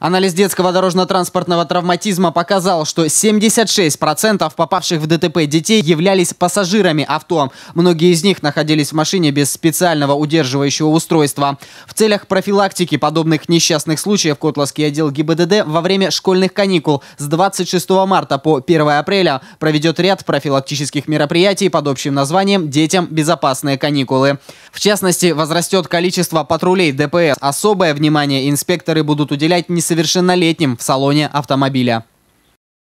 Анализ детского дорожно-транспортного травматизма показал, что 76% попавших в ДТП детей являлись пассажирами авто. Многие из них находились в машине без специального удерживающего устройства. В целях профилактики подобных несчастных случаев Котловский отдел ГИБДД во время школьных каникул с 26 марта по 1 апреля проведет ряд профилактических мероприятий под общим названием «Детям безопасные каникулы». В частности, возрастет количество патрулей ДПС. Особое внимание инспекторы будут уделять не несовершеннолетним в салоне автомобиля.